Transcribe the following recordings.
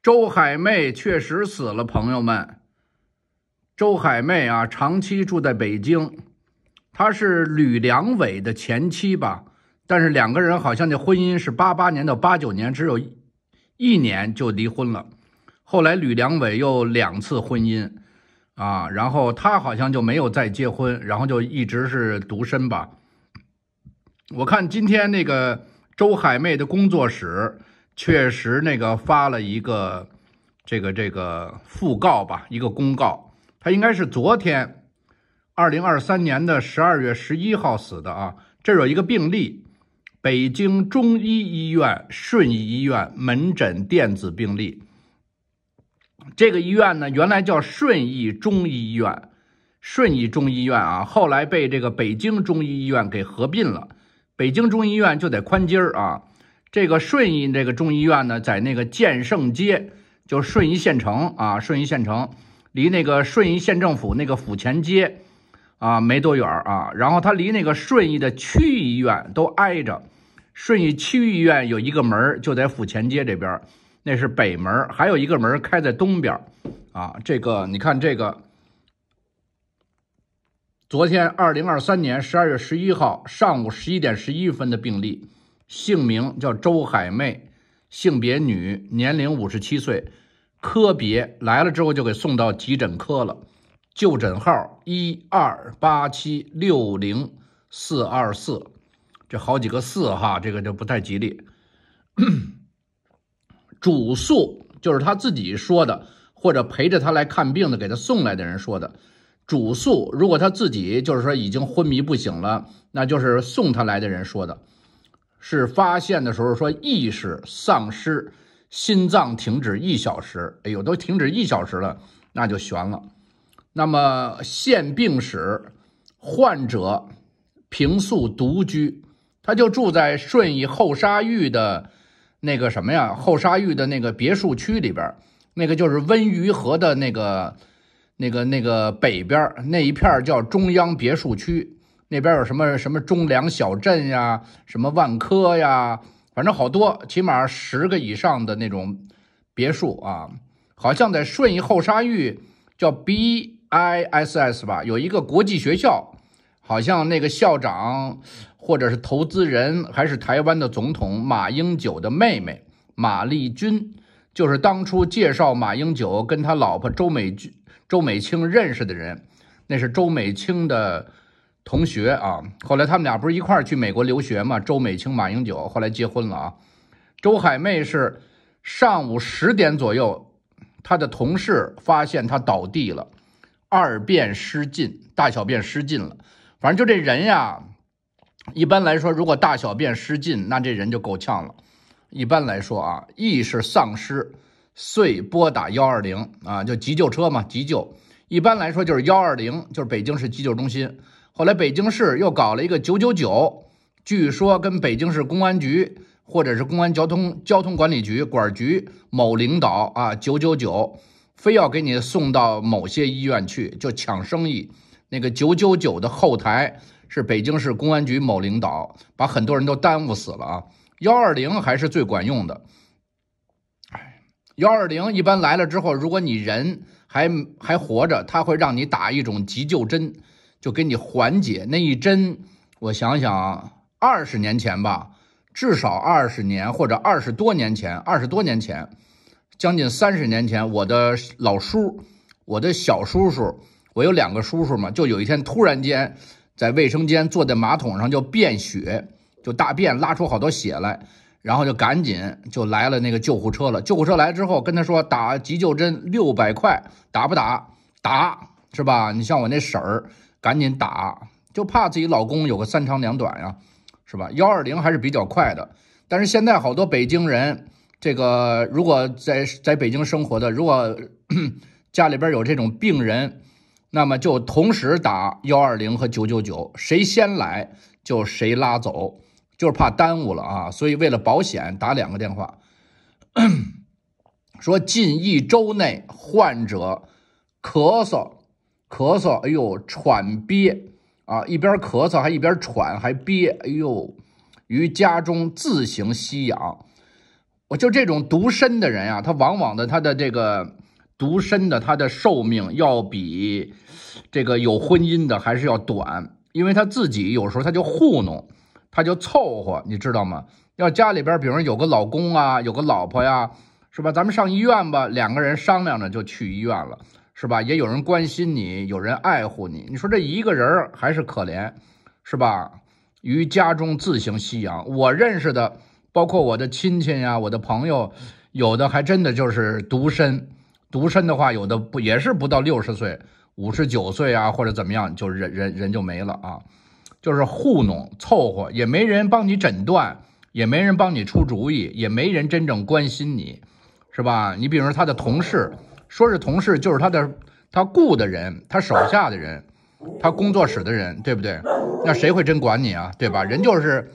周海媚确实死了，朋友们。周海媚啊，长期住在北京，她是吕良伟的前妻吧？但是两个人好像这婚姻是八八年到八九年，只有一年就离婚了。后来吕良伟又两次婚姻，啊，然后他好像就没有再结婚，然后就一直是独身吧。我看今天那个周海媚的工作室。确实，那个发了一个这个这个讣告吧，一个公告。他应该是昨天，二零二三年的十二月十一号死的啊。这有一个病例，北京中医医院顺义医院门诊电子病例。这个医院呢，原来叫顺义中医院，顺义中医院啊，后来被这个北京中医医院给合并了。北京中医院就得宽街儿啊。这个顺义这个中医院呢，在那个建圣街，就顺义县城啊，顺义县城离那个顺义县政府那个府前街啊没多远啊，然后它离那个顺义的区医院都挨着，顺义区医院有一个门就在府前街这边，那是北门，还有一个门开在东边啊。这个你看，这个昨天二零二三年十二月十一号上午十一点十一分的病例。姓名叫周海媚，性别女，年龄五十七岁，科别来了之后就给送到急诊科了，就诊号一二八七六零四二四，这好几个四哈，这个就不太吉利。主诉就是他自己说的，或者陪着他来看病的给他送来的人说的。主诉如果他自己就是说已经昏迷不醒了，那就是送他来的人说的。是发现的时候说意识丧失，心脏停止一小时。哎呦，都停止一小时了，那就悬了。那么现病史，患者平素独居，他就住在顺义后沙峪的那个什么呀？后沙峪的那个别墅区里边，那个就是温榆河的那个、那个、那个北边那一片叫中央别墅区。那边有什么什么中粮小镇呀，什么万科呀，反正好多，起码十个以上的那种别墅啊。好像在顺义后沙峪叫 B I S S 吧，有一个国际学校，好像那个校长或者是投资人还是台湾的总统马英九的妹妹马丽君，就是当初介绍马英九跟他老婆周美君、周美青认识的人，那是周美青的。同学啊，后来他们俩不是一块儿去美国留学嘛？周美清、马英九后来结婚了啊。周海媚是上午十点左右，她的同事发现她倒地了，二便失禁，大小便失禁了。反正就这人呀，一般来说，如果大小便失禁，那这人就够呛了。一般来说啊，意识丧失，遂拨打幺二零啊，就急救车嘛，急救。一般来说就是幺二零，就是北京市急救中心。后来北京市又搞了一个九九九，据说跟北京市公安局或者是公安交通交通管理局管局某领导啊，九九九非要给你送到某些医院去，就抢生意。那个九九九的后台是北京市公安局某领导，把很多人都耽误死了啊。幺二零还是最管用的，哎，幺二零一般来了之后，如果你人还还活着，他会让你打一种急救针。就给你缓解那一针，我想想二十年前吧，至少二十年或者二十多年前，二十多年前，将近三十年前，我的老叔，我的小叔叔，我有两个叔叔嘛，就有一天突然间在卫生间坐在马桶上就便血，就大便拉出好多血来，然后就赶紧就来了那个救护车了。救护车来之后跟他说打急救针六百块，打不打？打，是吧？你像我那婶儿。赶紧打，就怕自己老公有个三长两短呀，是吧？幺二零还是比较快的，但是现在好多北京人，这个如果在在北京生活的，如果 家里边有这种病人，那么就同时打幺二零和九九九，谁先来就谁拉走，就是怕耽误了啊。所以为了保险，打两个电话，说近一周内患者咳嗽。咳嗽，哎呦，喘憋啊！一边咳嗽还一边喘，还憋，哎呦！于家中自行吸氧。我就这种独身的人啊，他往往的，他的这个独身的，他的寿命要比这个有婚姻的还是要短，因为他自己有时候他就糊弄，他就凑合，你知道吗？要家里边，比如有个老公啊，有个老婆呀，是吧？咱们上医院吧，两个人商量着就去医院了。是吧？也有人关心你，有人爱护你。你说这一个人儿还是可怜，是吧？于家中自行吸氧。我认识的，包括我的亲戚呀，我的朋友，有的还真的就是独身。独身的话，有的不也是不到六十岁，五十九岁啊，或者怎么样，就人人人就没了啊。就是糊弄凑合，也没人帮你诊断，也没人帮你出主意，也没人真正关心你，是吧？你比如说他的同事。说是同事，就是他的他雇的人，他手下的人，他工作室的人，对不对？那谁会真管你啊？对吧？人就是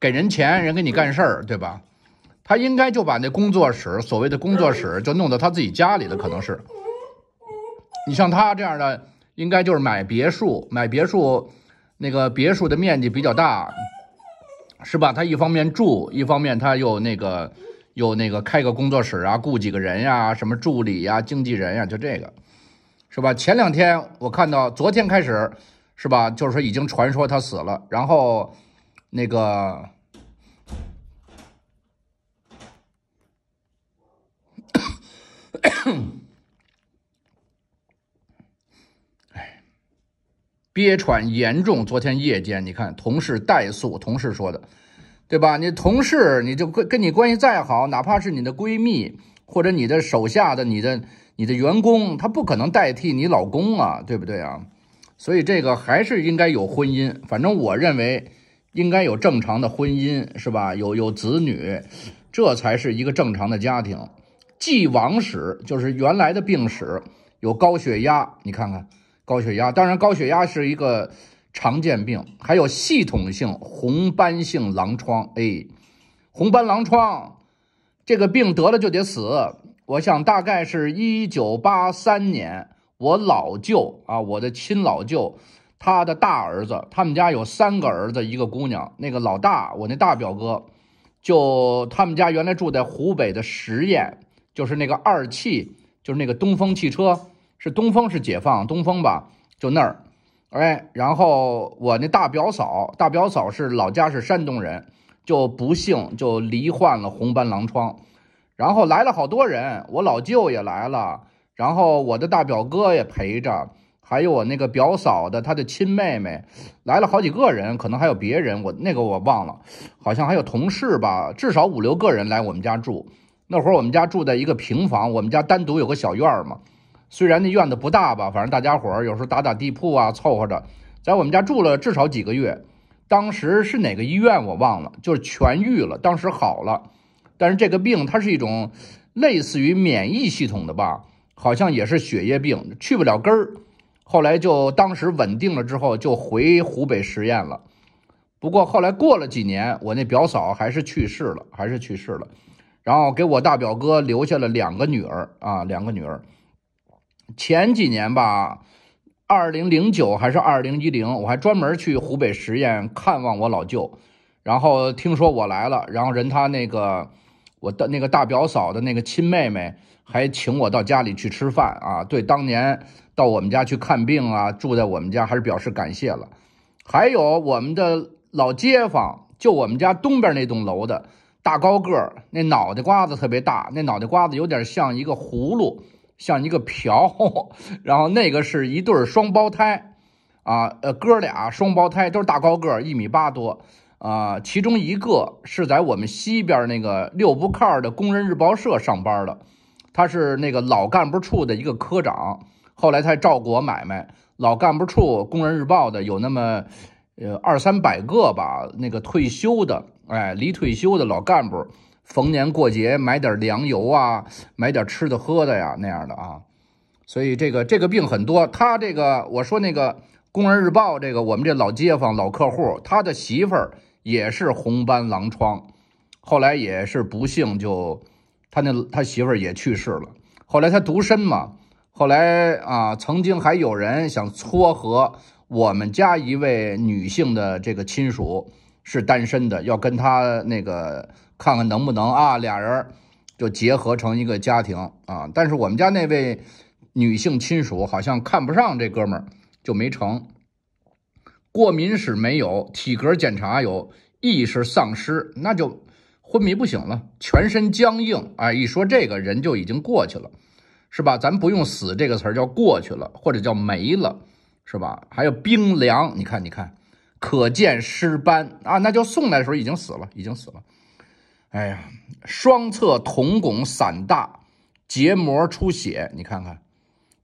给人钱，人给你干事儿，对吧？他应该就把那工作室，所谓的工作室，就弄到他自己家里了。可能是你像他这样的，应该就是买别墅，买别墅，那个别墅的面积比较大，是吧？他一方面住，一方面他又那个。又那个开个工作室啊，雇几个人呀，什么助理呀、经纪人呀，就这个，是吧？前两天我看到，昨天开始，是吧？就是说已经传说他死了，然后那个，憋喘严重。昨天夜间，你看同事怠速，同事说的。对吧？你同事，你就跟跟你关系再好，哪怕是你的闺蜜，或者你的手下的你的你的员工，他不可能代替你老公啊，对不对啊？所以这个还是应该有婚姻。反正我认为，应该有正常的婚姻，是吧？有有子女，这才是一个正常的家庭。既往史就是原来的病史，有高血压。你看看高血压，当然高血压是一个。常见病还有系统性红斑性狼疮，哎，红斑狼疮这个病得了就得死。我想大概是一九八三年，我老舅啊，我的亲老舅，他的大儿子，他们家有三个儿子，一个姑娘，那个老大，我那大表哥，就他们家原来住在湖北的十堰，就是那个二汽，就是那个东风汽车，是东风是解放东风吧，就那儿。哎，然后我那大表嫂，大表嫂是老家是山东人，就不幸就罹患了红斑狼疮，然后来了好多人，我老舅也来了，然后我的大表哥也陪着，还有我那个表嫂的她的亲妹妹，来了好几个人，可能还有别人，我那个我忘了，好像还有同事吧，至少五六个人来我们家住。那会儿我们家住在一个平房，我们家单独有个小院儿嘛。虽然那院子不大吧，反正大家伙儿有时候打打地铺啊，凑合着在我们家住了至少几个月。当时是哪个医院我忘了，就是痊愈了，当时好了。但是这个病它是一种类似于免疫系统的吧，好像也是血液病，去不了根儿。后来就当时稳定了之后，就回湖北十堰了。不过后来过了几年，我那表嫂还是去世了，还是去世了。然后给我大表哥留下了两个女儿啊，两个女儿。前几年吧，二零零九还是二零一零，我还专门去湖北十堰看望我老舅。然后听说我来了，然后人他那个我的那个大表嫂的那个亲妹妹还请我到家里去吃饭啊。对，当年到我们家去看病啊，住在我们家还是表示感谢了。还有我们的老街坊，就我们家东边那栋楼的大高个儿，那脑袋瓜子特别大，那脑袋瓜子有点像一个葫芦。像一个瓢，然后那个是一对双胞胎，啊，呃，哥俩双胞胎都是大高个儿，一米八多，啊，其中一个是在我们西边那个六不靠的工人日报社上班的，他是那个老干部处的一个科长，后来他照顾我买卖，老干部处工人日报的有那么，呃，二三百个吧，那个退休的，哎，离退休的老干部。逢年过节买点粮油啊，买点吃的喝的呀，那样的啊，所以这个这个病很多。他这个我说那个《工人日报》这个我们这老街坊老客户，他的媳妇儿也是红斑狼疮，后来也是不幸就他那他媳妇儿也去世了。后来他独身嘛，后来啊，曾经还有人想撮合我们家一位女性的这个亲属是单身的，要跟他那个。看看能不能啊，俩人就结合成一个家庭啊！但是我们家那位女性亲属好像看不上这哥们儿，就没成。过敏史没有，体格检查有意识丧失，那就昏迷不醒了，全身僵硬哎，一说这个人就已经过去了，是吧？咱不用死这个词儿，叫过去了或者叫没了，是吧？还有冰凉，你看你看，可见尸斑啊，那就送来的时候已经死了，已经死了。哎呀，双侧瞳孔散大，结膜出血。你看看，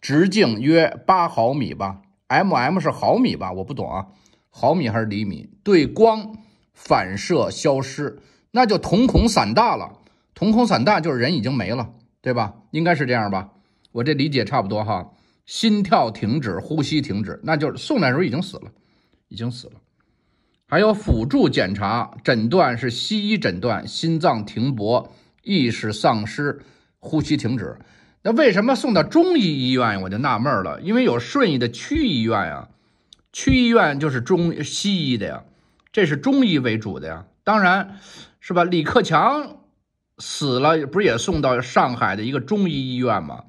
直径约八毫米吧，mm 是毫米吧？我不懂啊，毫米还是厘米？对光反射消失，那就瞳孔散大了。瞳孔散大就是人已经没了，对吧？应该是这样吧，我这理解差不多哈。心跳停止，呼吸停止，那就送来时候已经死了，已经死了。还有辅助检查诊断是西医诊断，心脏停搏、意识丧失、呼吸停止。那为什么送到中医医院？我就纳闷了，因为有顺义的区医院呀，区医院就是中西医的呀，这是中医为主的呀。当然，是吧？李克强死了，不是也送到上海的一个中医医院吗？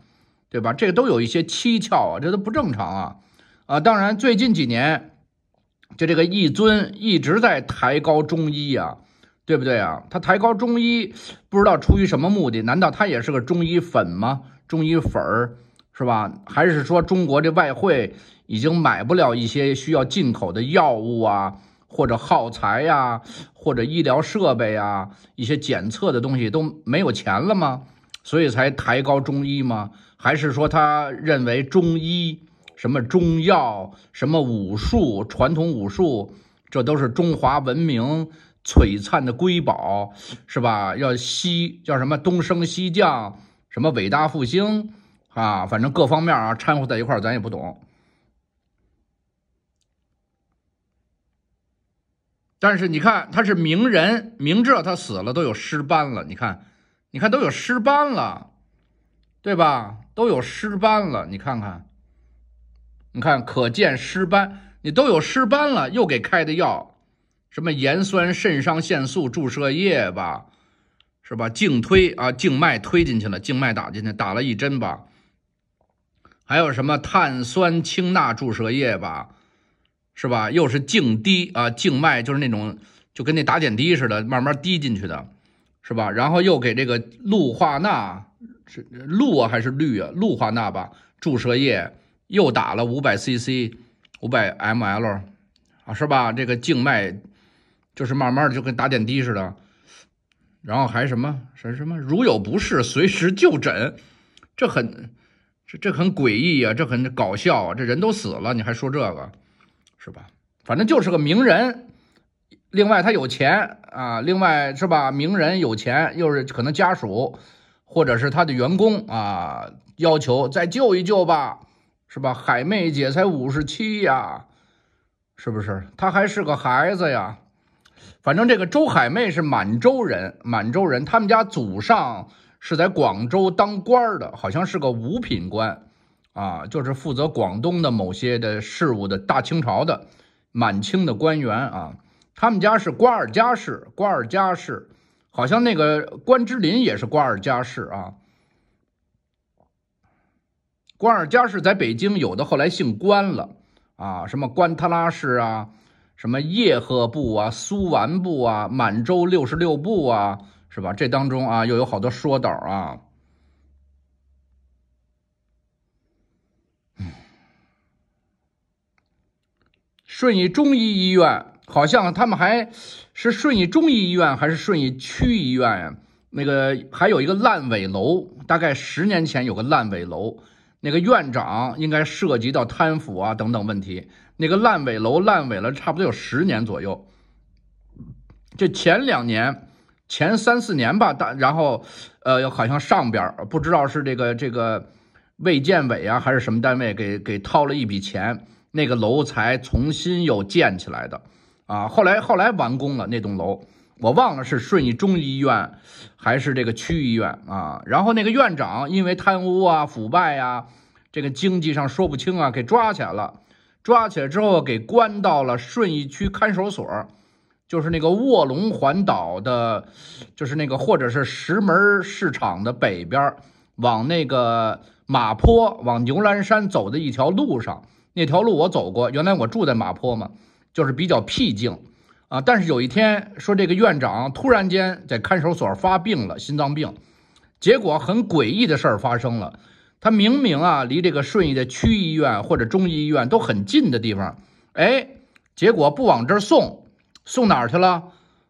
对吧？这个都有一些蹊跷啊，这都不正常啊！啊，当然，最近几年。就这个一尊一直在抬高中医呀，对不对啊？他抬高中医，不知道出于什么目的？难道他也是个中医粉吗？中医粉儿是吧？还是说中国这外汇已经买不了一些需要进口的药物啊，或者耗材呀，或者医疗设备呀，一些检测的东西都没有钱了吗？所以才抬高中医吗？还是说他认为中医？什么中药，什么武术，传统武术，这都是中华文明璀璨的瑰宝，是吧？要西叫什么东升西降，什么伟大复兴啊，反正各方面啊掺和在一块儿，咱也不懂。但是你看，他是名人，明知道他死了都有尸斑了，你看，你看都有尸斑了，对吧？都有尸斑了，你看看。你看，可见尸斑，你都有尸斑了，又给开的药，什么盐酸肾上腺素注射液吧，是吧？静推啊，静脉推进去了，静脉打进去，打了一针吧。还有什么碳酸氢钠注射液吧，是吧？又是静滴啊，静脉就是那种就跟那打点滴似的，慢慢滴进去的，是吧？然后又给这个氯化钠是氯啊还是氯啊？氯化钠吧，注射液。又打了五百 CC，五百 ML，啊，是吧？这个静脉就是慢慢的，就跟打点滴似的。然后还什么什什么？如有不适，随时就诊。这很，这这很诡异啊，这很搞笑啊！这人都死了，你还说这个，是吧？反正就是个名人。另外，他有钱啊，另外是吧？名人有钱，又是可能家属或者是他的员工啊，要求再救一救吧。是吧，海妹姐才五十七呀，是不是？她还是个孩子呀。反正这个周海妹是满洲人，满洲人，他们家祖上是在广州当官的，好像是个五品官，啊，就是负责广东的某些的事物的大清朝的满清的官员啊。他们家是瓜尔佳氏，瓜尔佳氏，好像那个关之琳也是瓜尔佳氏啊。官尔佳是在北京，有的后来姓关了啊，什么关特拉氏啊，什么叶赫部啊，苏完部啊，满洲六十六部啊，是吧？这当中啊，又有好多说道啊。顺义中医医院，好像他们还是顺义中医医院，还是顺义区医院呀？那个还有一个烂尾楼，大概十年前有个烂尾楼。那个院长应该涉及到贪腐啊等等问题。那个烂尾楼烂尾了，差不多有十年左右。这前两年，前三四年吧，大然后，呃，好像上边不知道是这个这个卫健委啊还是什么单位给给掏了一笔钱，那个楼才重新又建起来的。啊，后来后来完工了那栋楼。我忘了是顺义中医院，还是这个区医院啊？然后那个院长因为贪污啊、腐败啊，这个经济上说不清啊，给抓起来了。抓起来之后，给关到了顺义区看守所，就是那个卧龙环岛的，就是那个或者是石门市场的北边，往那个马坡往牛栏山走的一条路上。那条路我走过，原来我住在马坡嘛，就是比较僻静。啊！但是有一天说，这个院长突然间在看守所发病了，心脏病。结果很诡异的事儿发生了，他明明啊离这个顺义的区医院或者中医医院都很近的地方，哎，结果不往这儿送，送哪儿去了？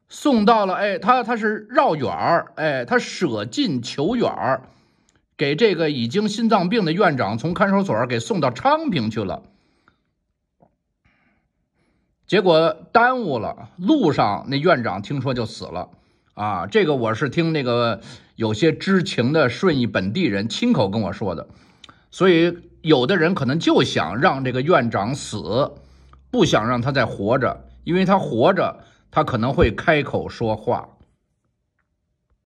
送到了哎，他他是绕远儿，哎，他舍近求远儿，给这个已经心脏病的院长从看守所给送到昌平去了。结果耽误了路上，那院长听说就死了，啊，这个我是听那个有些知情的顺义本地人亲口跟我说的，所以有的人可能就想让这个院长死，不想让他再活着，因为他活着，他可能会开口说话。